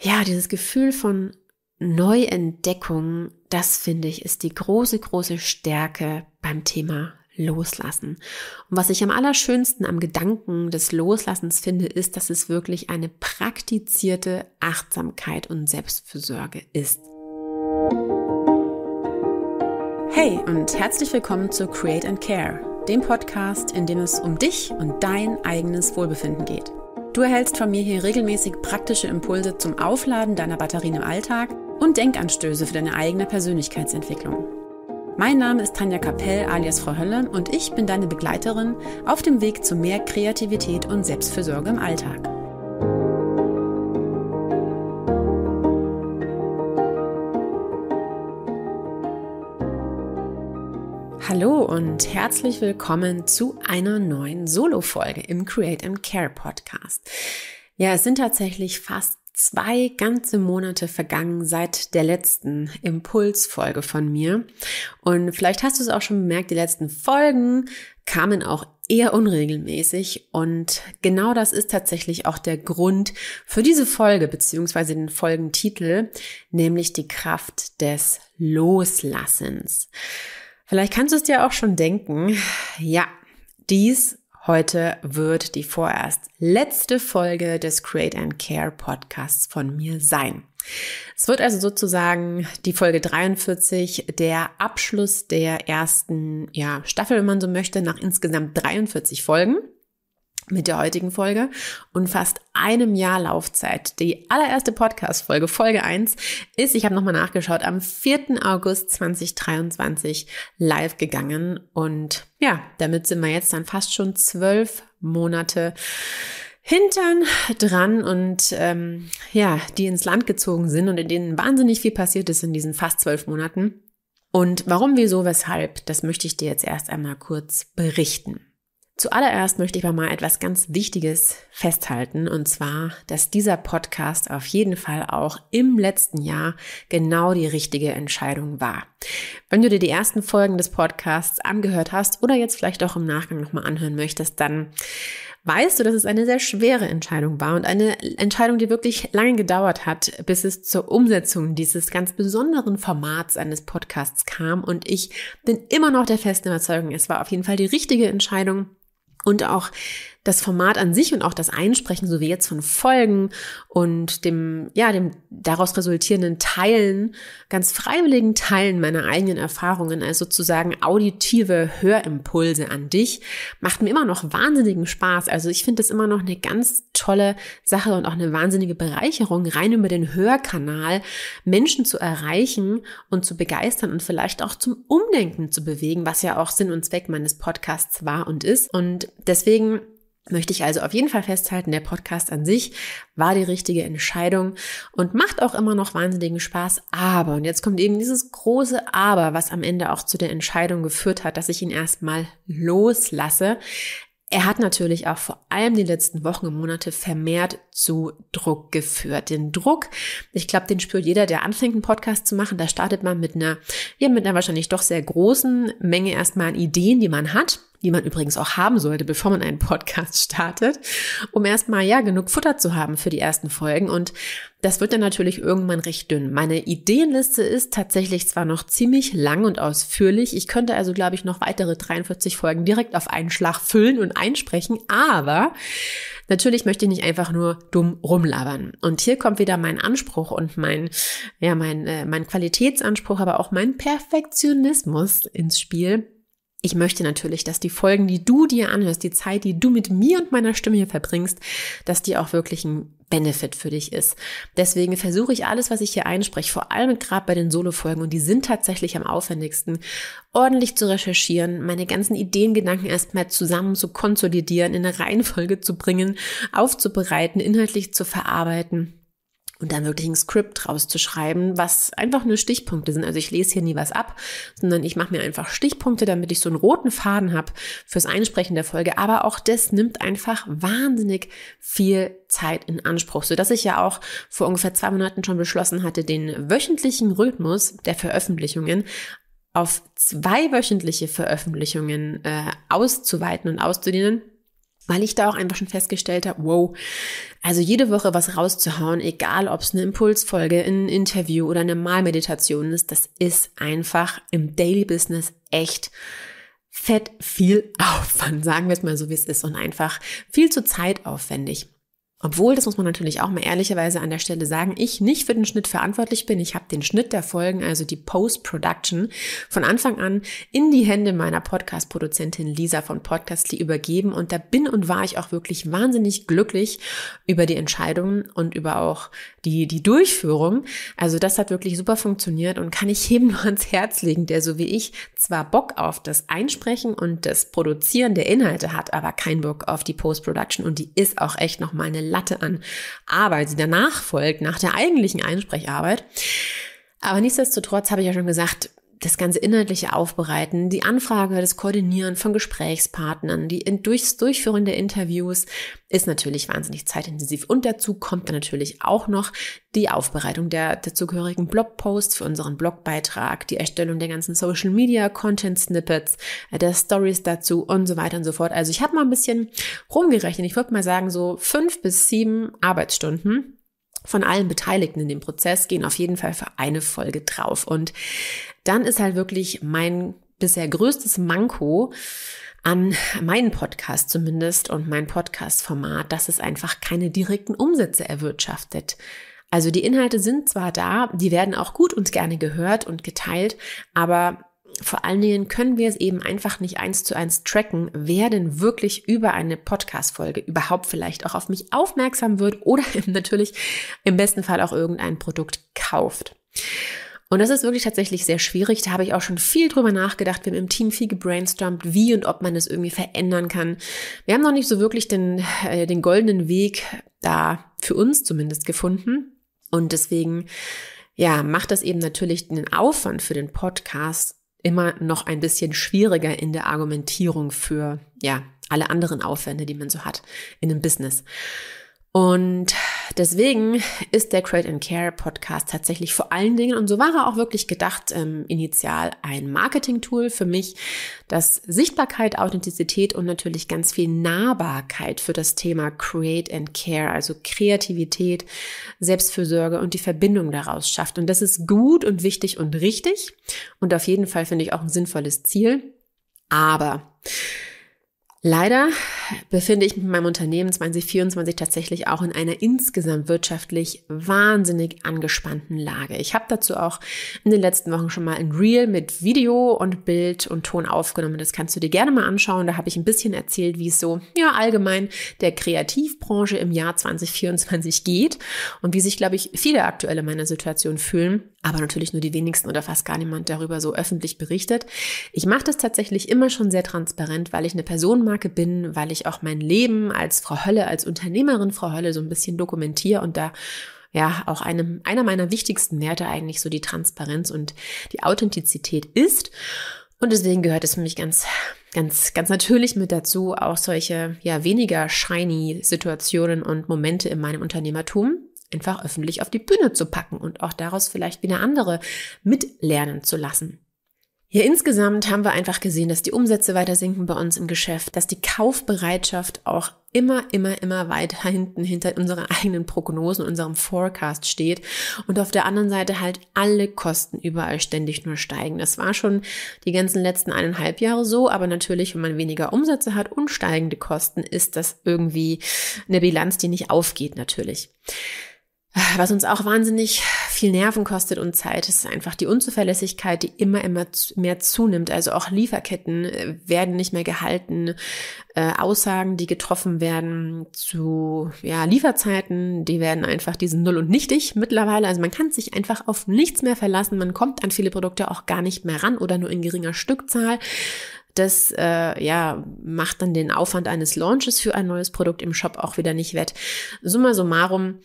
ja, dieses Gefühl von Neuentdeckung, das finde ich, ist die große, große Stärke beim Thema Loslassen. Und was ich am allerschönsten am Gedanken des Loslassens finde, ist, dass es wirklich eine praktizierte Achtsamkeit und Selbstfürsorge ist. Hey und herzlich willkommen zu Create and Care, dem Podcast, in dem es um dich und dein eigenes Wohlbefinden geht. Du erhältst von mir hier regelmäßig praktische Impulse zum Aufladen deiner Batterien im Alltag und Denkanstöße für deine eigene Persönlichkeitsentwicklung. Mein Name ist Tanja Kapell alias Frau Hölle und ich bin deine Begleiterin auf dem Weg zu mehr Kreativität und Selbstfürsorge im Alltag. Hallo und herzlich willkommen zu einer neuen Solo-Folge im Create and Care Podcast. Ja, es sind tatsächlich fast zwei ganze Monate vergangen seit der letzten Impulsfolge von mir. Und vielleicht hast du es auch schon bemerkt, die letzten Folgen kamen auch eher unregelmäßig und genau das ist tatsächlich auch der Grund für diese Folge beziehungsweise den Folgentitel, nämlich die Kraft des Loslassens. Vielleicht kannst du es dir auch schon denken. Ja, dies heute wird die vorerst letzte Folge des Create and Care Podcasts von mir sein. Es wird also sozusagen die Folge 43, der Abschluss der ersten ja, Staffel, wenn man so möchte, nach insgesamt 43 Folgen mit der heutigen Folge und fast einem Jahr Laufzeit. Die allererste Podcast-Folge, Folge 1, ist, ich habe nochmal nachgeschaut, am 4. August 2023 live gegangen. Und ja, damit sind wir jetzt dann fast schon zwölf Monate Hintern dran und ähm, ja, die ins Land gezogen sind und in denen wahnsinnig viel passiert ist in diesen fast zwölf Monaten. Und warum, wieso, weshalb, das möchte ich dir jetzt erst einmal kurz berichten. Zuallererst möchte ich aber mal etwas ganz Wichtiges festhalten, und zwar, dass dieser Podcast auf jeden Fall auch im letzten Jahr genau die richtige Entscheidung war. Wenn du dir die ersten Folgen des Podcasts angehört hast oder jetzt vielleicht auch im Nachgang nochmal anhören möchtest, dann weißt du, dass es eine sehr schwere Entscheidung war und eine Entscheidung, die wirklich lange gedauert hat, bis es zur Umsetzung dieses ganz besonderen Formats eines Podcasts kam. Und ich bin immer noch der festen Überzeugung, es war auf jeden Fall die richtige Entscheidung und auch das Format an sich und auch das Einsprechen, so wie jetzt von Folgen und dem, ja, dem daraus resultierenden Teilen, ganz freiwilligen Teilen meiner eigenen Erfahrungen, also sozusagen auditive Hörimpulse an dich, macht mir immer noch wahnsinnigen Spaß. Also ich finde das immer noch eine ganz tolle Sache und auch eine wahnsinnige Bereicherung, rein über den Hörkanal Menschen zu erreichen und zu begeistern und vielleicht auch zum Umdenken zu bewegen, was ja auch Sinn und Zweck meines Podcasts war und ist. Und deswegen Möchte ich also auf jeden Fall festhalten, der Podcast an sich war die richtige Entscheidung und macht auch immer noch wahnsinnigen Spaß. Aber, und jetzt kommt eben dieses große Aber, was am Ende auch zu der Entscheidung geführt hat, dass ich ihn erstmal loslasse. Er hat natürlich auch vor allem die letzten Wochen und Monate vermehrt zu Druck geführt. Den Druck, ich glaube, den spürt jeder, der anfängt, einen Podcast zu machen. Da startet man mit einer, ja, mit einer wahrscheinlich doch sehr großen Menge erstmal an Ideen, die man hat die man übrigens auch haben sollte, bevor man einen Podcast startet, um erstmal ja genug Futter zu haben für die ersten Folgen. Und das wird dann natürlich irgendwann recht dünn. Meine Ideenliste ist tatsächlich zwar noch ziemlich lang und ausführlich. Ich könnte also, glaube ich, noch weitere 43 Folgen direkt auf einen Schlag füllen und einsprechen, aber natürlich möchte ich nicht einfach nur dumm rumlabern. Und hier kommt wieder mein Anspruch und mein, ja, mein, äh, mein Qualitätsanspruch, aber auch mein Perfektionismus ins Spiel. Ich möchte natürlich, dass die Folgen, die du dir anhörst, die Zeit, die du mit mir und meiner Stimme hier verbringst, dass die auch wirklich einen Benefit für dich ist. Deswegen versuche ich alles, was ich hier einspreche, vor allem gerade bei den Solo-Folgen, und die sind tatsächlich am aufwendigsten, ordentlich zu recherchieren, meine ganzen Ideen, Gedanken erstmal zusammen zu konsolidieren, in eine Reihenfolge zu bringen, aufzubereiten, inhaltlich zu verarbeiten und dann wirklich ein Skript rauszuschreiben, was einfach nur Stichpunkte sind. Also ich lese hier nie was ab, sondern ich mache mir einfach Stichpunkte, damit ich so einen roten Faden habe fürs Einsprechen der Folge. Aber auch das nimmt einfach wahnsinnig viel Zeit in Anspruch, sodass ich ja auch vor ungefähr zwei Monaten schon beschlossen hatte, den wöchentlichen Rhythmus der Veröffentlichungen auf zwei wöchentliche Veröffentlichungen äh, auszuweiten und auszudehnen weil ich da auch einfach schon festgestellt habe, wow, also jede Woche was rauszuhauen, egal ob es eine Impulsfolge, ein Interview oder eine Malmeditation ist, das ist einfach im Daily Business echt fett viel Aufwand, sagen wir es mal so, wie es ist und einfach viel zu zeitaufwendig. Obwohl, das muss man natürlich auch mal ehrlicherweise an der Stelle sagen, ich nicht für den Schnitt verantwortlich bin. Ich habe den Schnitt der Folgen, also die Post-Production, von Anfang an in die Hände meiner Podcast-Produzentin Lisa von Podcastly übergeben. Und da bin und war ich auch wirklich wahnsinnig glücklich über die Entscheidungen und über auch die, die Durchführung. Also das hat wirklich super funktioniert und kann ich jedem nur ans Herz legen, der so wie ich zwar Bock auf das Einsprechen und das Produzieren der Inhalte hat, aber keinen Bock auf die Post-Production. Und die ist auch echt nochmal eine Latte an Arbeit, die danach folgt, nach der eigentlichen Einsprecharbeit. Aber nichtsdestotrotz habe ich ja schon gesagt, das ganze inhaltliche Aufbereiten, die Anfrage, das Koordinieren von Gesprächspartnern, die durchs Durchführen der Interviews ist natürlich wahnsinnig zeitintensiv. Und dazu kommt dann natürlich auch noch die Aufbereitung der dazugehörigen Blogposts für unseren Blogbeitrag, die Erstellung der ganzen Social Media Content Snippets, äh, der Stories dazu und so weiter und so fort. Also ich habe mal ein bisschen rumgerechnet. Ich würde mal sagen, so fünf bis sieben Arbeitsstunden von allen Beteiligten in dem Prozess gehen auf jeden Fall für eine Folge drauf. Und dann ist halt wirklich mein bisher größtes Manko an meinen Podcast zumindest und mein Podcast-Format, dass es einfach keine direkten Umsätze erwirtschaftet. Also die Inhalte sind zwar da, die werden auch gut und gerne gehört und geteilt, aber vor allen Dingen können wir es eben einfach nicht eins zu eins tracken, wer denn wirklich über eine Podcast-Folge überhaupt vielleicht auch auf mich aufmerksam wird oder natürlich im besten Fall auch irgendein Produkt kauft. Und das ist wirklich tatsächlich sehr schwierig. Da habe ich auch schon viel drüber nachgedacht. Wir haben im Team viel gebrainstormt, wie und ob man das irgendwie verändern kann. Wir haben noch nicht so wirklich den, äh, den goldenen Weg da für uns zumindest gefunden. Und deswegen, ja, macht das eben natürlich den Aufwand für den Podcast immer noch ein bisschen schwieriger in der Argumentierung für, ja, alle anderen Aufwände, die man so hat in einem Business. Und Deswegen ist der Create and Care Podcast tatsächlich vor allen Dingen, und so war er auch wirklich gedacht, ähm, initial ein Marketing-Tool für mich, das Sichtbarkeit, Authentizität und natürlich ganz viel Nahbarkeit für das Thema Create and Care, also Kreativität, Selbstfürsorge und die Verbindung daraus schafft. Und das ist gut und wichtig und richtig und auf jeden Fall finde ich auch ein sinnvolles Ziel. Aber Leider befinde ich mit meinem Unternehmen 2024 tatsächlich auch in einer insgesamt wirtschaftlich wahnsinnig angespannten Lage. Ich habe dazu auch in den letzten Wochen schon mal ein Reel mit Video und Bild und Ton aufgenommen. Das kannst du dir gerne mal anschauen. Da habe ich ein bisschen erzählt, wie es so ja allgemein der Kreativbranche im Jahr 2024 geht und wie sich, glaube ich, viele aktuelle meiner Situation fühlen. Aber natürlich nur die wenigsten oder fast gar niemand darüber so öffentlich berichtet. Ich mache das tatsächlich immer schon sehr transparent, weil ich eine Person Automarke bin, weil ich auch mein Leben als Frau Hölle, als Unternehmerin Frau Hölle so ein bisschen dokumentiere und da ja auch einem, einer meiner wichtigsten Werte eigentlich so die Transparenz und die Authentizität ist. Und deswegen gehört es für mich ganz, ganz, ganz natürlich mit dazu, auch solche ja weniger shiny Situationen und Momente in meinem Unternehmertum einfach öffentlich auf die Bühne zu packen und auch daraus vielleicht wieder andere mitlernen zu lassen. Ja, insgesamt haben wir einfach gesehen, dass die Umsätze weiter sinken bei uns im Geschäft, dass die Kaufbereitschaft auch immer, immer, immer weiter hinten hinter unseren eigenen Prognosen, unserem Forecast steht und auf der anderen Seite halt alle Kosten überall ständig nur steigen. Das war schon die ganzen letzten eineinhalb Jahre so, aber natürlich, wenn man weniger Umsätze hat und steigende Kosten, ist das irgendwie eine Bilanz, die nicht aufgeht natürlich. Was uns auch wahnsinnig viel Nerven kostet und Zeit, ist einfach die Unzuverlässigkeit, die immer, immer mehr zunimmt. Also auch Lieferketten äh, werden nicht mehr gehalten. Äh, Aussagen, die getroffen werden zu ja, Lieferzeiten, die werden einfach diesen Null und nichtig mittlerweile. Also man kann sich einfach auf nichts mehr verlassen. Man kommt an viele Produkte auch gar nicht mehr ran oder nur in geringer Stückzahl das äh, ja, macht dann den Aufwand eines Launches für ein neues Produkt im Shop auch wieder nicht wett. Summa summarum,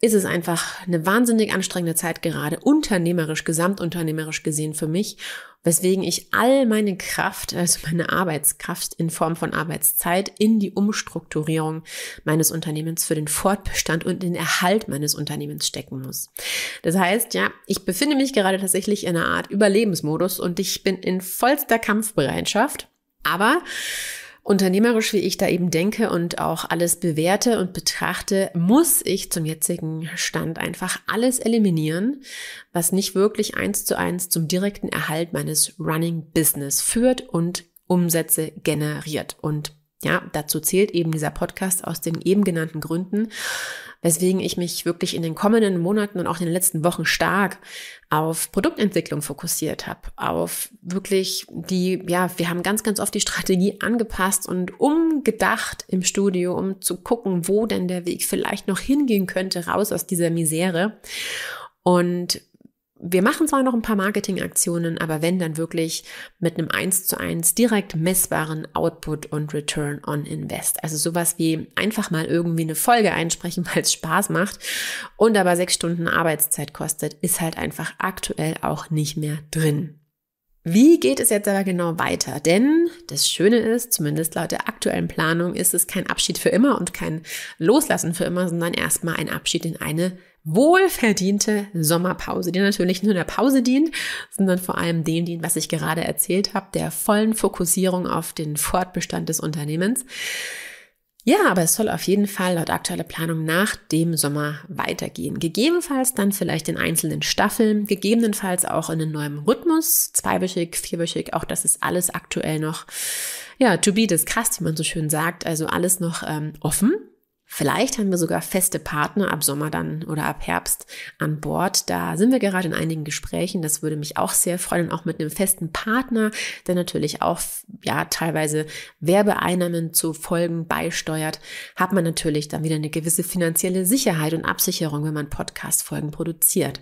ist es einfach eine wahnsinnig anstrengende Zeit gerade, unternehmerisch, gesamtunternehmerisch gesehen für mich, weswegen ich all meine Kraft, also meine Arbeitskraft in Form von Arbeitszeit in die Umstrukturierung meines Unternehmens für den Fortbestand und den Erhalt meines Unternehmens stecken muss. Das heißt, ja, ich befinde mich gerade tatsächlich in einer Art Überlebensmodus und ich bin in vollster Kampfbereitschaft, aber unternehmerisch wie ich da eben denke und auch alles bewerte und betrachte, muss ich zum jetzigen Stand einfach alles eliminieren, was nicht wirklich eins zu eins zum direkten Erhalt meines Running Business führt und Umsätze generiert und ja, dazu zählt eben dieser Podcast aus den eben genannten Gründen, weswegen ich mich wirklich in den kommenden Monaten und auch in den letzten Wochen stark auf Produktentwicklung fokussiert habe, auf wirklich die, ja, wir haben ganz, ganz oft die Strategie angepasst und umgedacht im Studio, um zu gucken, wo denn der Weg vielleicht noch hingehen könnte, raus aus dieser Misere. Und wir machen zwar noch ein paar Marketingaktionen, aber wenn dann wirklich mit einem 1 zu 1 direkt messbaren Output und Return on Invest. Also sowas wie einfach mal irgendwie eine Folge einsprechen, weil es Spaß macht und aber sechs Stunden Arbeitszeit kostet, ist halt einfach aktuell auch nicht mehr drin. Wie geht es jetzt aber genau weiter? Denn das Schöne ist, zumindest laut der aktuellen Planung, ist es kein Abschied für immer und kein Loslassen für immer, sondern erstmal ein Abschied in eine wohlverdiente Sommerpause, die natürlich nur der Pause dient, sondern vor allem dem dient, was ich gerade erzählt habe, der vollen Fokussierung auf den Fortbestand des Unternehmens. Ja, aber es soll auf jeden Fall laut aktueller Planung nach dem Sommer weitergehen. Gegebenenfalls dann vielleicht in einzelnen Staffeln, gegebenenfalls auch in einem neuen Rhythmus, zweiwöchig, vierwöchig, auch das ist alles aktuell noch, ja, to be das krass, wie man so schön sagt, also alles noch ähm, offen. Vielleicht haben wir sogar feste Partner ab Sommer dann oder ab Herbst an Bord. Da sind wir gerade in einigen Gesprächen. Das würde mich auch sehr freuen und auch mit einem festen Partner, der natürlich auch ja teilweise Werbeeinnahmen zu Folgen beisteuert, hat man natürlich dann wieder eine gewisse finanzielle Sicherheit und Absicherung, wenn man Podcast-Folgen produziert.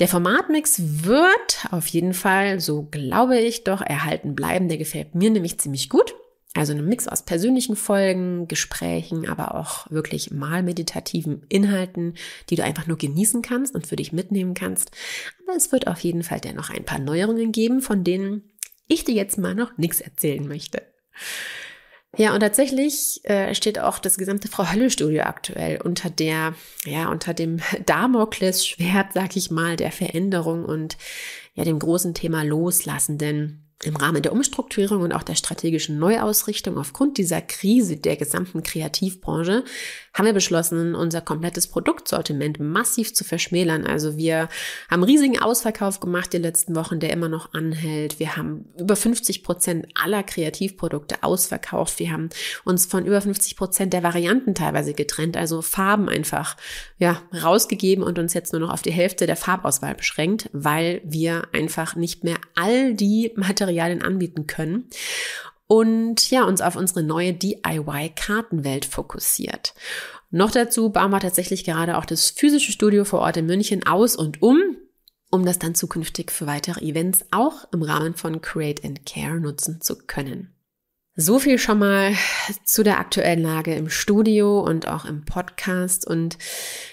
Der Formatmix wird auf jeden Fall, so glaube ich, doch erhalten bleiben. Der gefällt mir nämlich ziemlich gut. Also ein Mix aus persönlichen Folgen, Gesprächen, aber auch wirklich mal meditativen Inhalten, die du einfach nur genießen kannst und für dich mitnehmen kannst. Aber es wird auf jeden Fall dennoch ein paar Neuerungen geben, von denen ich dir jetzt mal noch nichts erzählen möchte. Ja, und tatsächlich äh, steht auch das gesamte Frau Hölle Studio aktuell unter der, ja, unter dem Damoklesschwert, sag ich mal, der Veränderung und ja, dem großen Thema Loslassen, denn im Rahmen der Umstrukturierung und auch der strategischen Neuausrichtung aufgrund dieser Krise der gesamten Kreativbranche haben wir beschlossen, unser komplettes Produktsortiment massiv zu verschmälern. Also wir haben riesigen Ausverkauf gemacht die letzten Wochen, der immer noch anhält. Wir haben über 50 Prozent aller Kreativprodukte ausverkauft. Wir haben uns von über 50 Prozent der Varianten teilweise getrennt, also Farben einfach ja, rausgegeben und uns jetzt nur noch auf die Hälfte der Farbauswahl beschränkt, weil wir einfach nicht mehr all die Materialien anbieten können und ja, uns auf unsere neue DIY-Kartenwelt fokussiert. Noch dazu bauen wir tatsächlich gerade auch das physische Studio vor Ort in München aus und um, um das dann zukünftig für weitere Events auch im Rahmen von Create and Care nutzen zu können. So viel schon mal zu der aktuellen Lage im Studio und auch im Podcast. Und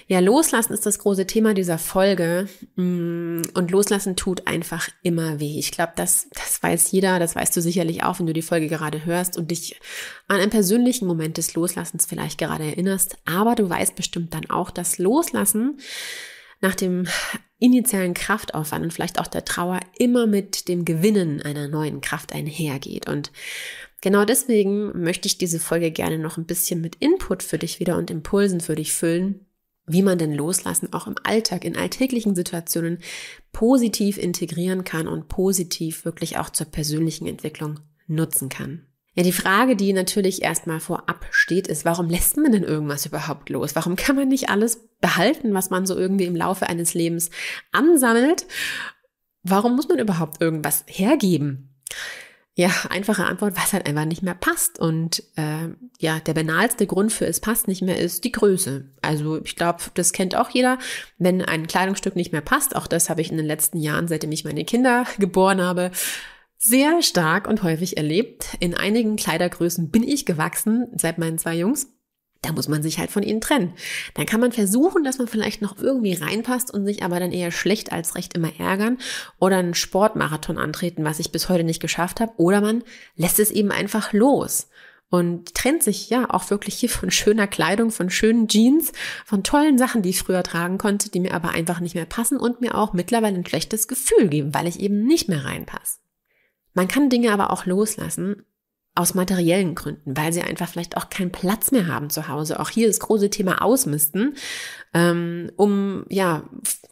ja, loslassen ist das große Thema dieser Folge. Mm, und loslassen tut einfach immer weh. Ich glaube, das, das weiß jeder, das weißt du sicherlich auch, wenn du die Folge gerade hörst und dich an einen persönlichen Moment des Loslassens vielleicht gerade erinnerst. Aber du weißt bestimmt dann auch, dass Loslassen nach dem initialen Kraftaufwand und vielleicht auch der Trauer immer mit dem Gewinnen einer neuen Kraft einhergeht. Und Genau deswegen möchte ich diese Folge gerne noch ein bisschen mit Input für dich wieder und Impulsen für dich füllen, wie man denn Loslassen auch im Alltag, in alltäglichen Situationen positiv integrieren kann und positiv wirklich auch zur persönlichen Entwicklung nutzen kann. Ja, die Frage, die natürlich erstmal vorab steht, ist, warum lässt man denn irgendwas überhaupt los? Warum kann man nicht alles behalten, was man so irgendwie im Laufe eines Lebens ansammelt? Warum muss man überhaupt irgendwas hergeben? ja, einfache Antwort, was halt einfach nicht mehr passt. Und äh, ja, der banalste Grund für es passt nicht mehr ist die Größe. Also ich glaube, das kennt auch jeder, wenn ein Kleidungsstück nicht mehr passt. Auch das habe ich in den letzten Jahren, seitdem ich meine Kinder geboren habe, sehr stark und häufig erlebt. In einigen Kleidergrößen bin ich gewachsen seit meinen zwei Jungs da muss man sich halt von ihnen trennen. Dann kann man versuchen, dass man vielleicht noch irgendwie reinpasst und sich aber dann eher schlecht als recht immer ärgern oder einen Sportmarathon antreten, was ich bis heute nicht geschafft habe. Oder man lässt es eben einfach los und trennt sich ja auch wirklich hier von schöner Kleidung, von schönen Jeans, von tollen Sachen, die ich früher tragen konnte, die mir aber einfach nicht mehr passen und mir auch mittlerweile ein schlechtes Gefühl geben, weil ich eben nicht mehr reinpasse. Man kann Dinge aber auch loslassen aus materiellen Gründen, weil sie einfach vielleicht auch keinen Platz mehr haben zu Hause. Auch hier ist große Thema Ausmisten, ähm, um ja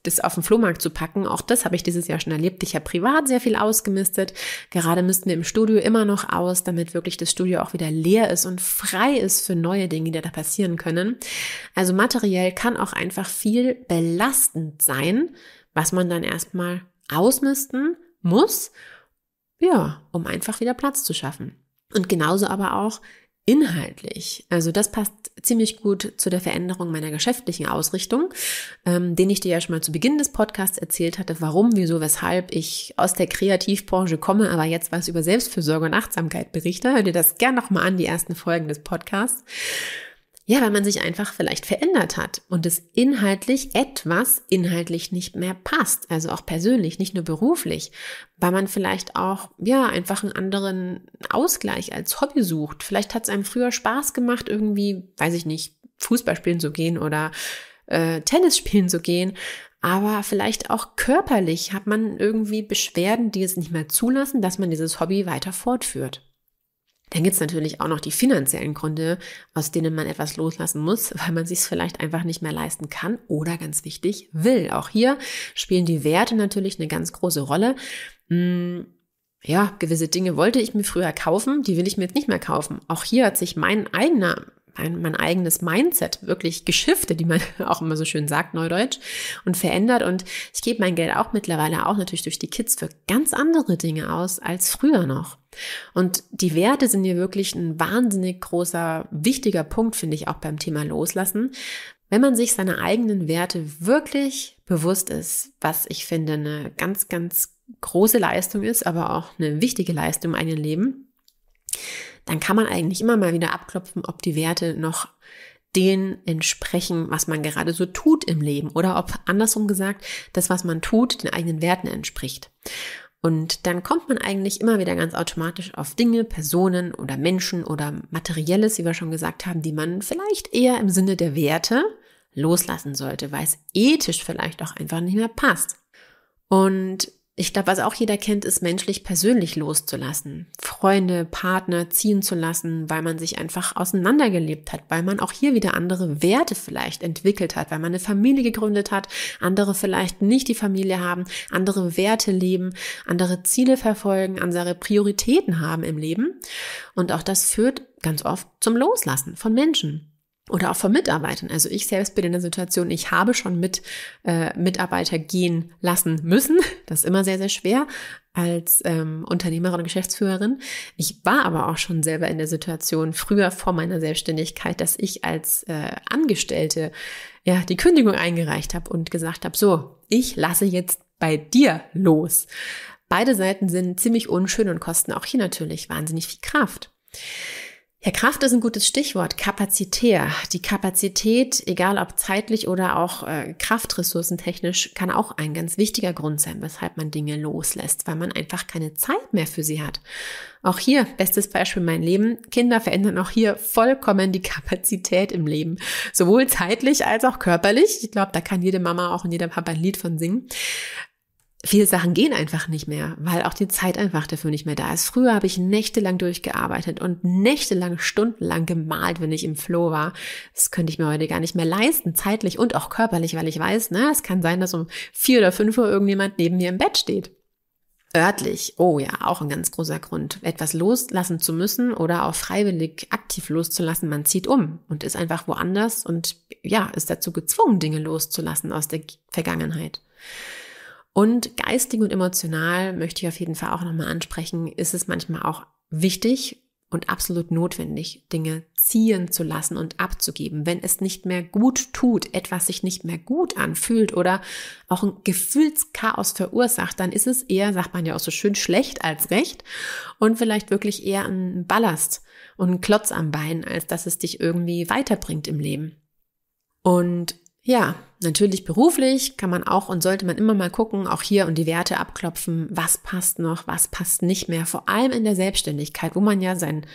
das auf den Flohmarkt zu packen. Auch das habe ich dieses Jahr schon erlebt. Ich habe privat sehr viel ausgemistet. Gerade müssten wir im Studio immer noch aus, damit wirklich das Studio auch wieder leer ist und frei ist für neue Dinge, die da passieren können. Also materiell kann auch einfach viel belastend sein, was man dann erstmal ausmisten muss. Ja, um einfach wieder Platz zu schaffen. Und genauso aber auch inhaltlich. Also das passt ziemlich gut zu der Veränderung meiner geschäftlichen Ausrichtung, ähm, den ich dir ja schon mal zu Beginn des Podcasts erzählt hatte, warum, wieso, weshalb ich aus der Kreativbranche komme, aber jetzt was über Selbstfürsorge und Achtsamkeit berichte. Hör dir das gerne nochmal an, die ersten Folgen des Podcasts. Ja, weil man sich einfach vielleicht verändert hat und es inhaltlich etwas inhaltlich nicht mehr passt. Also auch persönlich, nicht nur beruflich, weil man vielleicht auch, ja, einfach einen anderen Ausgleich als Hobby sucht. Vielleicht hat es einem früher Spaß gemacht, irgendwie, weiß ich nicht, Fußball spielen zu gehen oder äh, Tennis spielen zu gehen. Aber vielleicht auch körperlich hat man irgendwie Beschwerden, die es nicht mehr zulassen, dass man dieses Hobby weiter fortführt. Dann gibt's natürlich auch noch die finanziellen Gründe, aus denen man etwas loslassen muss, weil man sich vielleicht einfach nicht mehr leisten kann oder ganz wichtig will. Auch hier spielen die Werte natürlich eine ganz große Rolle. Hm ja, gewisse Dinge wollte ich mir früher kaufen, die will ich mir jetzt nicht mehr kaufen. Auch hier hat sich mein eigener mein, mein eigenes Mindset wirklich geschiftet, die man auch immer so schön sagt, Neudeutsch, und verändert. Und ich gebe mein Geld auch mittlerweile auch natürlich durch die Kids für ganz andere Dinge aus als früher noch. Und die Werte sind hier wirklich ein wahnsinnig großer, wichtiger Punkt, finde ich, auch beim Thema Loslassen. Wenn man sich seine eigenen Werte wirklich bewusst ist, was ich finde eine ganz, ganz große Leistung ist, aber auch eine wichtige Leistung im eigenen Leben, dann kann man eigentlich immer mal wieder abklopfen, ob die Werte noch den entsprechen, was man gerade so tut im Leben oder ob andersrum gesagt, das, was man tut, den eigenen Werten entspricht. Und dann kommt man eigentlich immer wieder ganz automatisch auf Dinge, Personen oder Menschen oder Materielles, wie wir schon gesagt haben, die man vielleicht eher im Sinne der Werte loslassen sollte, weil es ethisch vielleicht auch einfach nicht mehr passt. Und ich glaube, was auch jeder kennt, ist menschlich persönlich loszulassen. Freunde, Partner ziehen zu lassen, weil man sich einfach auseinandergelebt hat, weil man auch hier wieder andere Werte vielleicht entwickelt hat, weil man eine Familie gegründet hat, andere vielleicht nicht die Familie haben, andere Werte leben, andere Ziele verfolgen, andere Prioritäten haben im Leben. Und auch das führt ganz oft zum Loslassen von Menschen oder auch von Mitarbeitern. Also ich selbst bin in der Situation, ich habe schon mit äh, Mitarbeiter gehen lassen müssen. Das ist immer sehr, sehr schwer als ähm, Unternehmerin und Geschäftsführerin. Ich war aber auch schon selber in der Situation früher vor meiner Selbstständigkeit, dass ich als äh, Angestellte ja die Kündigung eingereicht habe und gesagt habe, so, ich lasse jetzt bei dir los. Beide Seiten sind ziemlich unschön und kosten auch hier natürlich wahnsinnig viel Kraft. Ja, Kraft ist ein gutes Stichwort. Kapazitär. Die Kapazität, egal ob zeitlich oder auch äh, kraftressourcentechnisch, kann auch ein ganz wichtiger Grund sein, weshalb man Dinge loslässt, weil man einfach keine Zeit mehr für sie hat. Auch hier, bestes Beispiel mein Leben. Kinder verändern auch hier vollkommen die Kapazität im Leben. Sowohl zeitlich als auch körperlich. Ich glaube, da kann jede Mama auch und jeder Papa ein Lied von singen viele Sachen gehen einfach nicht mehr, weil auch die Zeit einfach dafür nicht mehr da ist. Früher habe ich nächtelang durchgearbeitet und nächtelang, stundenlang gemalt, wenn ich im Flow war. Das könnte ich mir heute gar nicht mehr leisten, zeitlich und auch körperlich, weil ich weiß, ne, es kann sein, dass um vier oder fünf Uhr irgendjemand neben mir im Bett steht. Örtlich, oh ja, auch ein ganz großer Grund, etwas loslassen zu müssen oder auch freiwillig aktiv loszulassen. Man zieht um und ist einfach woanders und ja, ist dazu gezwungen, Dinge loszulassen aus der Vergangenheit. Und geistig und emotional möchte ich auf jeden Fall auch nochmal ansprechen, ist es manchmal auch wichtig und absolut notwendig, Dinge ziehen zu lassen und abzugeben, wenn es nicht mehr gut tut, etwas sich nicht mehr gut anfühlt oder auch ein Gefühlschaos verursacht, dann ist es eher, sagt man ja auch so schön, schlecht als recht und vielleicht wirklich eher ein Ballast und ein Klotz am Bein, als dass es dich irgendwie weiterbringt im Leben. Und ja, natürlich beruflich kann man auch und sollte man immer mal gucken, auch hier und die Werte abklopfen, was passt noch, was passt nicht mehr, vor allem in der Selbstständigkeit, wo man ja sein,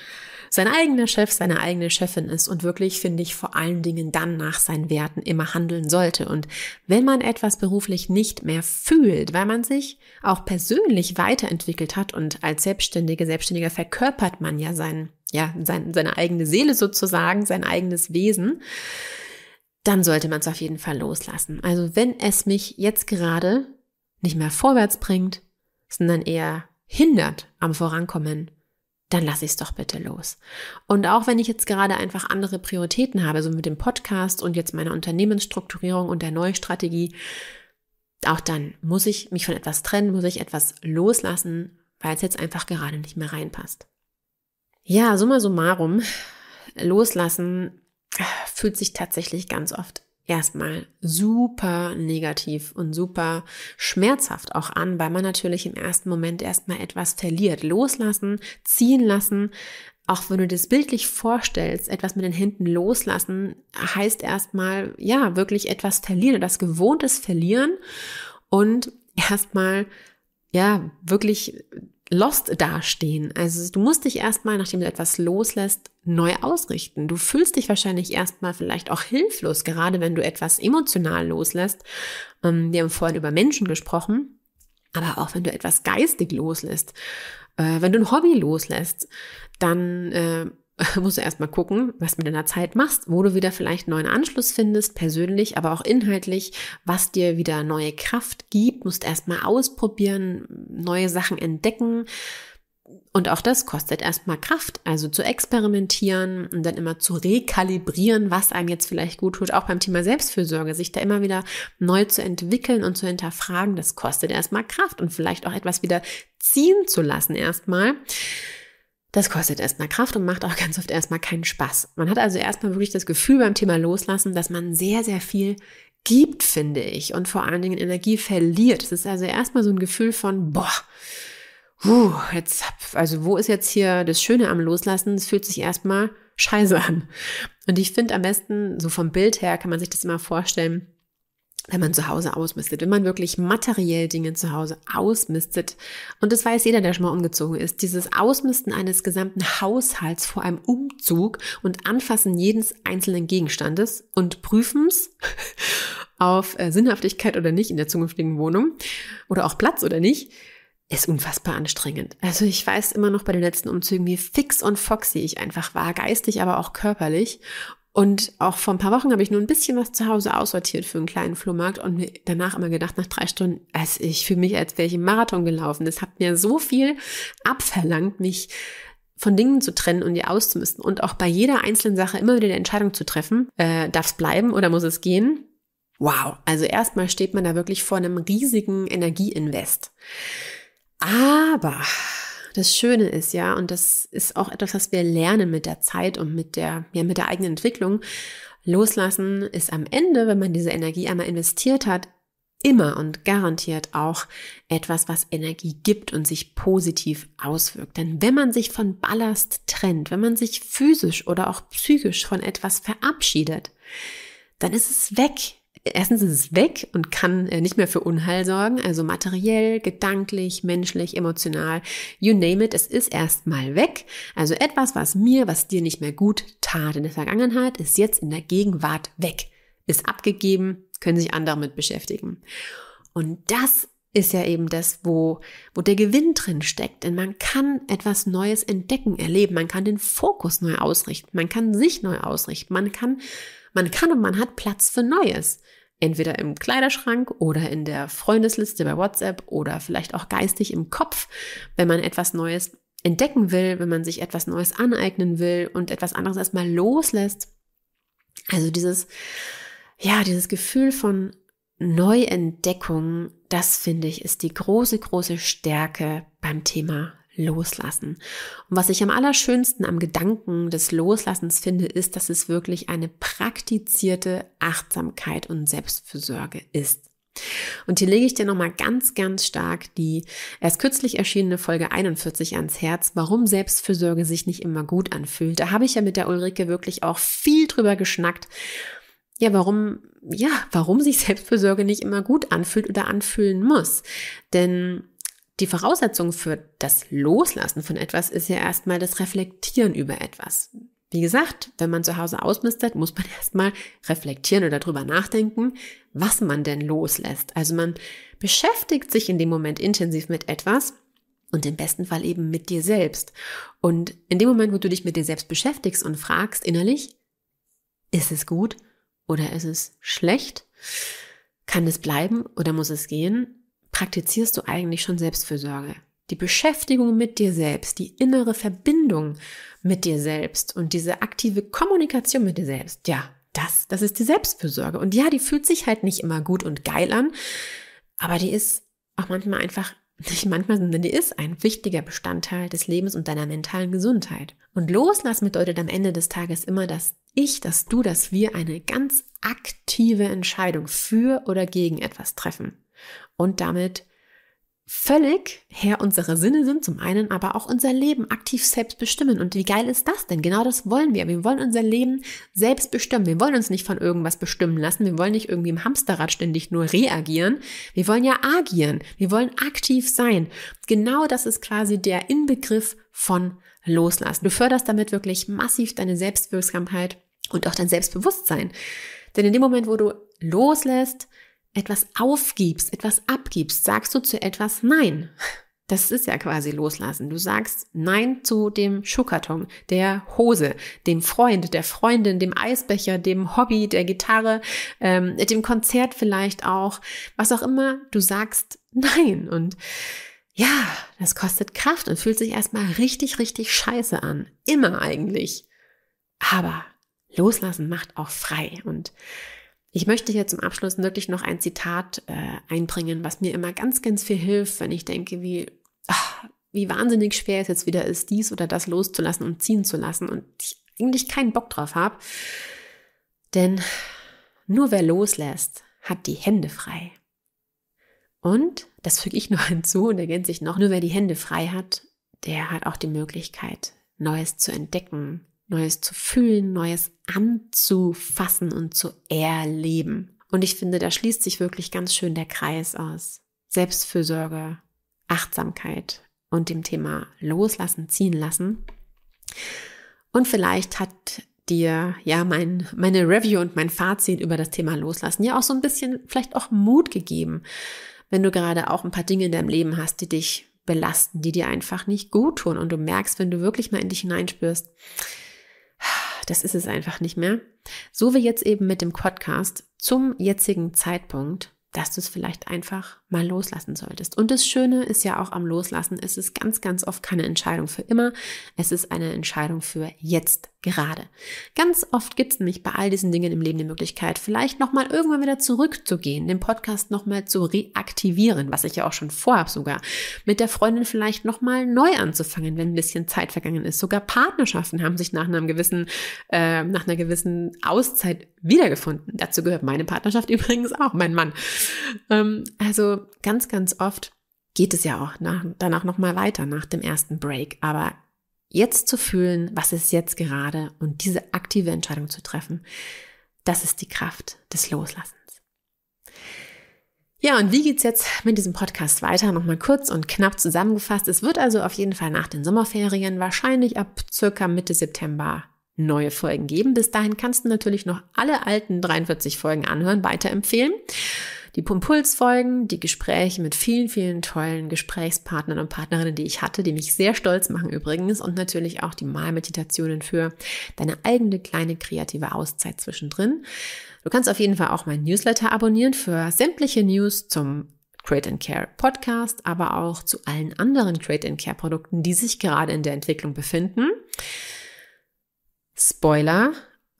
sein eigener Chef, seine eigene Chefin ist und wirklich, finde ich, vor allen Dingen dann nach seinen Werten immer handeln sollte. Und wenn man etwas beruflich nicht mehr fühlt, weil man sich auch persönlich weiterentwickelt hat und als Selbstständige, Selbstständiger verkörpert man ja sein, ja, sein, seine eigene Seele sozusagen, sein eigenes Wesen, dann sollte man es auf jeden Fall loslassen. Also wenn es mich jetzt gerade nicht mehr vorwärts bringt, sondern eher hindert am Vorankommen, dann lasse ich es doch bitte los. Und auch wenn ich jetzt gerade einfach andere Prioritäten habe, so mit dem Podcast und jetzt meiner Unternehmensstrukturierung und der Neustrategie, auch dann muss ich mich von etwas trennen, muss ich etwas loslassen, weil es jetzt einfach gerade nicht mehr reinpasst. Ja, summa summarum, loslassen fühlt sich tatsächlich ganz oft erstmal super negativ und super schmerzhaft auch an, weil man natürlich im ersten Moment erstmal etwas verliert. Loslassen, ziehen lassen. Auch wenn du das bildlich vorstellst, etwas mit den Händen loslassen, heißt erstmal, ja, wirklich etwas verlieren, das gewohntes verlieren und erstmal, ja, wirklich lost dastehen. Also du musst dich erstmal, nachdem du etwas loslässt, neu ausrichten. Du fühlst dich wahrscheinlich erstmal vielleicht auch hilflos, gerade wenn du etwas emotional loslässt. Ähm, wir haben vorhin über Menschen gesprochen, aber auch wenn du etwas geistig loslässt, äh, wenn du ein Hobby loslässt, dann äh, musst du erstmal gucken, was du mit deiner Zeit machst, wo du wieder vielleicht neuen Anschluss findest, persönlich, aber auch inhaltlich, was dir wieder neue Kraft gibt, musst erstmal ausprobieren, neue Sachen entdecken. Und auch das kostet erstmal Kraft, also zu experimentieren und dann immer zu rekalibrieren, was einem jetzt vielleicht gut tut. Auch beim Thema Selbstfürsorge, sich da immer wieder neu zu entwickeln und zu hinterfragen, das kostet erstmal Kraft und vielleicht auch etwas wieder ziehen zu lassen erstmal. Das kostet erstmal Kraft und macht auch ganz oft erstmal keinen Spaß. Man hat also erstmal wirklich das Gefühl beim Thema Loslassen, dass man sehr, sehr viel gibt, finde ich, und vor allen Dingen Energie verliert. Es ist also erstmal so ein Gefühl von, boah, puh, jetzt, also wo ist jetzt hier das Schöne am Loslassen? Es fühlt sich erstmal scheiße an. Und ich finde am besten, so vom Bild her kann man sich das immer vorstellen, wenn man zu Hause ausmistet, wenn man wirklich materiell Dinge zu Hause ausmistet. Und das weiß jeder, der schon mal umgezogen ist. Dieses Ausmisten eines gesamten Haushalts vor einem Umzug und Anfassen jedes einzelnen Gegenstandes und Prüfens auf äh, Sinnhaftigkeit oder nicht in der zukünftigen Wohnung oder auch Platz oder nicht, ist unfassbar anstrengend. Also ich weiß immer noch bei den letzten Umzügen, wie fix und foxy ich einfach war, geistig, aber auch körperlich. Und auch vor ein paar Wochen habe ich nur ein bisschen was zu Hause aussortiert für einen kleinen Flohmarkt und mir danach immer gedacht, nach drei Stunden, also ich fühle mich, als wäre ich im Marathon gelaufen. Das hat mir so viel abverlangt, mich von Dingen zu trennen und die auszumisten und auch bei jeder einzelnen Sache immer wieder die Entscheidung zu treffen, äh, darf es bleiben oder muss es gehen? Wow, also erstmal steht man da wirklich vor einem riesigen Energieinvest. Aber das Schöne ist ja, und das ist auch etwas, was wir lernen mit der Zeit und mit der, ja, mit der eigenen Entwicklung. Loslassen ist am Ende, wenn man diese Energie einmal investiert hat, immer und garantiert auch etwas, was Energie gibt und sich positiv auswirkt. Denn wenn man sich von Ballast trennt, wenn man sich physisch oder auch psychisch von etwas verabschiedet, dann ist es weg erstens ist es weg und kann äh, nicht mehr für Unheil sorgen, also materiell, gedanklich, menschlich, emotional, you name it, es ist erstmal weg. Also etwas, was mir, was dir nicht mehr gut tat in der Vergangenheit, ist jetzt in der Gegenwart weg, ist abgegeben, können sich andere mit beschäftigen. Und das ist ja eben das, wo, wo der Gewinn drin steckt. Denn man kann etwas Neues entdecken, erleben. Man kann den Fokus neu ausrichten. Man kann sich neu ausrichten. Man kann man kann und man hat Platz für Neues. Entweder im Kleiderschrank oder in der Freundesliste bei WhatsApp oder vielleicht auch geistig im Kopf, wenn man etwas Neues entdecken will, wenn man sich etwas Neues aneignen will und etwas anderes erstmal loslässt. Also dieses, ja, dieses Gefühl von Neuentdeckung, das finde ich, ist die große, große Stärke beim Thema Loslassen. Und was ich am allerschönsten am Gedanken des Loslassens finde, ist, dass es wirklich eine praktizierte Achtsamkeit und Selbstfürsorge ist. Und hier lege ich dir nochmal ganz, ganz stark die erst kürzlich erschienene Folge 41 ans Herz, warum Selbstfürsorge sich nicht immer gut anfühlt. Da habe ich ja mit der Ulrike wirklich auch viel drüber geschnackt. Ja, warum, ja, warum sich Selbstfürsorge nicht immer gut anfühlt oder anfühlen muss. Denn die Voraussetzung für das Loslassen von etwas ist ja erstmal das Reflektieren über etwas. Wie gesagt, wenn man zu Hause ausmistet, muss man erstmal reflektieren oder darüber nachdenken, was man denn loslässt. Also man beschäftigt sich in dem Moment intensiv mit etwas und im besten Fall eben mit dir selbst. Und in dem Moment, wo du dich mit dir selbst beschäftigst und fragst innerlich, ist es gut oder ist es schlecht? Kann es bleiben oder muss es gehen? praktizierst du eigentlich schon Selbstfürsorge? Die Beschäftigung mit dir selbst, die innere Verbindung mit dir selbst und diese aktive Kommunikation mit dir selbst, ja, das, das ist die Selbstfürsorge. Und ja, die fühlt sich halt nicht immer gut und geil an, aber die ist auch manchmal einfach, nicht manchmal, sondern die ist ein wichtiger Bestandteil des Lebens und deiner mentalen Gesundheit. Und loslassen bedeutet am Ende des Tages immer, dass ich, dass du, dass wir eine ganz aktive Entscheidung für oder gegen etwas treffen und damit völlig Herr unserer Sinne sind, zum einen, aber auch unser Leben aktiv selbst bestimmen. Und wie geil ist das denn? Genau das wollen wir. Wir wollen unser Leben selbst bestimmen. Wir wollen uns nicht von irgendwas bestimmen lassen. Wir wollen nicht irgendwie im Hamsterrad ständig nur reagieren. Wir wollen ja agieren. Wir wollen aktiv sein. Genau das ist quasi der Inbegriff von Loslassen. Du förderst damit wirklich massiv deine Selbstwirksamkeit und auch dein Selbstbewusstsein. Denn in dem Moment, wo du loslässt, etwas aufgibst, etwas abgibst, sagst du zu etwas Nein. Das ist ja quasi loslassen. Du sagst Nein zu dem Schuhkarton, der Hose, dem Freund, der Freundin, dem Eisbecher, dem Hobby, der Gitarre, ähm, dem Konzert vielleicht auch, was auch immer. Du sagst Nein und ja, das kostet Kraft und fühlt sich erstmal richtig, richtig scheiße an. Immer eigentlich. Aber loslassen macht auch frei und ich möchte hier zum Abschluss wirklich noch ein Zitat äh, einbringen, was mir immer ganz, ganz viel hilft, wenn ich denke, wie, ach, wie wahnsinnig schwer es jetzt wieder ist, dies oder das loszulassen und ziehen zu lassen und ich eigentlich keinen Bock drauf habe. Denn nur wer loslässt, hat die Hände frei. Und, das füge ich noch hinzu und ergänze ich noch, nur wer die Hände frei hat, der hat auch die Möglichkeit, Neues zu entdecken, Neues zu fühlen, Neues anzufassen und zu erleben. Und ich finde, da schließt sich wirklich ganz schön der Kreis aus. Selbstfürsorge, Achtsamkeit und dem Thema Loslassen, ziehen lassen. Und vielleicht hat dir ja mein, meine Review und mein Fazit über das Thema Loslassen ja auch so ein bisschen vielleicht auch Mut gegeben, wenn du gerade auch ein paar Dinge in deinem Leben hast, die dich belasten, die dir einfach nicht gut tun und du merkst, wenn du wirklich mal in dich hineinspürst, das ist es einfach nicht mehr. So wie jetzt eben mit dem Podcast zum jetzigen Zeitpunkt, dass du es vielleicht einfach mal loslassen solltest. Und das Schöne ist ja auch am Loslassen, es ist ganz, ganz oft keine Entscheidung für immer. Es ist eine Entscheidung für jetzt gerade. Ganz oft gibt es nämlich bei all diesen Dingen im Leben die Möglichkeit, vielleicht nochmal irgendwann wieder zurückzugehen, den Podcast nochmal zu reaktivieren, was ich ja auch schon vorhab sogar, mit der Freundin vielleicht nochmal neu anzufangen, wenn ein bisschen Zeit vergangen ist. Sogar Partnerschaften haben sich nach, einem gewissen, äh, nach einer gewissen Auszeit wiedergefunden. Dazu gehört meine Partnerschaft übrigens auch, mein Mann. Ähm, also ganz, ganz oft geht es ja auch nach, danach nochmal weiter nach dem ersten Break. Aber jetzt zu fühlen, was ist jetzt gerade und diese aktive Entscheidung zu treffen, das ist die Kraft des Loslassens. Ja, und wie geht's jetzt mit diesem Podcast weiter? Nochmal kurz und knapp zusammengefasst. Es wird also auf jeden Fall nach den Sommerferien wahrscheinlich ab circa Mitte September neue Folgen geben. Bis dahin kannst du natürlich noch alle alten 43 Folgen anhören, weiterempfehlen die Pumpulsfolgen, die Gespräche mit vielen, vielen tollen Gesprächspartnern und Partnerinnen, die ich hatte, die mich sehr stolz machen übrigens und natürlich auch die Malmeditationen für deine eigene kleine kreative Auszeit zwischendrin. Du kannst auf jeden Fall auch meinen Newsletter abonnieren für sämtliche News zum Create and Care Podcast, aber auch zu allen anderen Create and Care Produkten, die sich gerade in der Entwicklung befinden. Spoiler,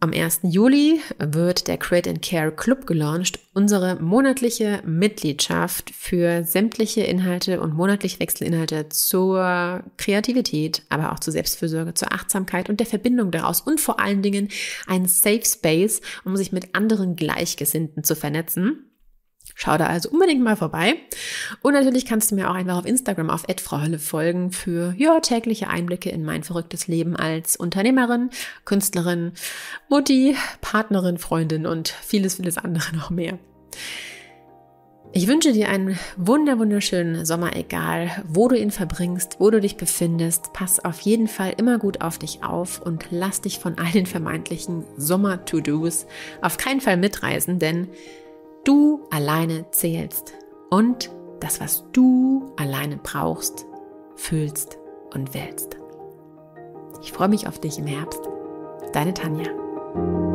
am 1. Juli wird der Create and Care Club gelauncht, unsere monatliche Mitgliedschaft für sämtliche Inhalte und monatliche Wechselinhalte zur Kreativität, aber auch zur Selbstfürsorge, zur Achtsamkeit und der Verbindung daraus und vor allen Dingen ein Safe Space, um sich mit anderen Gleichgesinnten zu vernetzen. Schau da also unbedingt mal vorbei. Und natürlich kannst du mir auch einfach auf Instagram auf @frauhölle folgen für ja, tägliche Einblicke in mein verrücktes Leben als Unternehmerin, Künstlerin, Mutti, Partnerin, Freundin und vieles, vieles andere noch mehr. Ich wünsche dir einen wunder wunderschönen Sommer, egal wo du ihn verbringst, wo du dich befindest. Pass auf jeden Fall immer gut auf dich auf und lass dich von all den vermeintlichen Sommer-To-Dos auf keinen Fall mitreisen, denn du alleine zählst und das, was du alleine brauchst, fühlst und willst. Ich freue mich auf dich im Herbst. Deine Tanja.